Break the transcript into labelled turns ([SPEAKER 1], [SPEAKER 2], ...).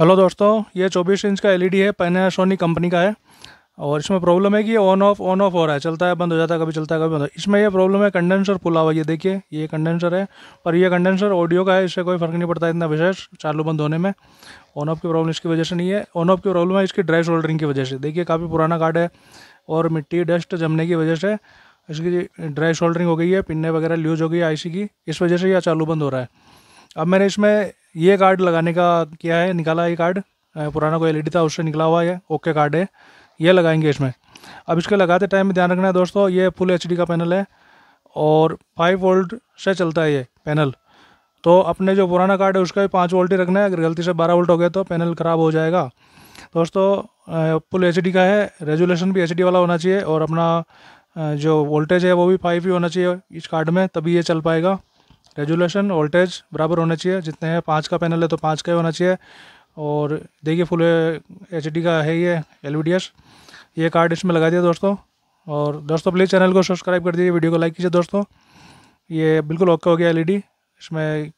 [SPEAKER 1] hello दोस्तों ये 24 inch का एलईडी है पैनासोनी कंपनी का है और इसमें प्रॉब्लम है कि ऑन ऑफ ऑन ऑफ हो रहा है चलता है बंद हो जाता है कभी चलता है कभी बंद हो इसमें ये प्रॉब्लम है कंडेंसर पुला हुआ ये देखिए ये कंडेंसर है पर ये कंडेंसर ऑडियो का है इससे कोई फ़र्क नहीं पड़ता इतना विशेष चालू बंद होने में ऑन ऑफ की प्रॉब्लम इसकी वजह से नहीं है ऑन ऑफ की प्रॉब्लम है इसकी ड्राई शोल्डरिंग की वजह से देखिए काफ़ी पुराना कार्ड है और मिट्टी डस्ट जमने की वजह से इसकी ड्राई शोल्डरिंग हो गई है पिन्ने वगैरह लूज हो गई है आई की इस वजह से यह चालू बंद हो रहा है अब मैंने इसमें ये कार्ड लगाने का क्या है निकाला ये कार्ड पुराना कोई एलईडी था उससे निकला हुआ है ओके कार्ड है ये लगाएंगे इसमें अब इसके लगाते टाइम में ध्यान रखना है दोस्तों ये फुल एच का पैनल है और फाइव वोल्ट से चलता है ये पैनल तो अपने जो पुराना कार्ड है उसका भी पाँच वोल्ट ही रखना है अगर गलती से बारह वोल्ट हो गया तो पैनल ख़राब हो जाएगा दोस्तों फुल एच का है रेजुलेशन भी एच वाला होना चाहिए और अपना जो वोल्टेज है वो भी फाइव ही होना चाहिए इस कार्ड में तभी ये चल पाएगा रेजुलेशन वोल्टेज बराबर होना चाहिए जितने हैं पाँच का पैनल है तो पाँच का ही होना चाहिए और देखिए फुल एच का है ये एल ये कार्ड इसमें लगा दिया दोस्तों और दोस्तों प्लीज़ चैनल को सब्सक्राइब कर दीजिए वीडियो को लाइक कीजिए दोस्तों ये बिल्कुल ओके हो गया एलईडी e इसमें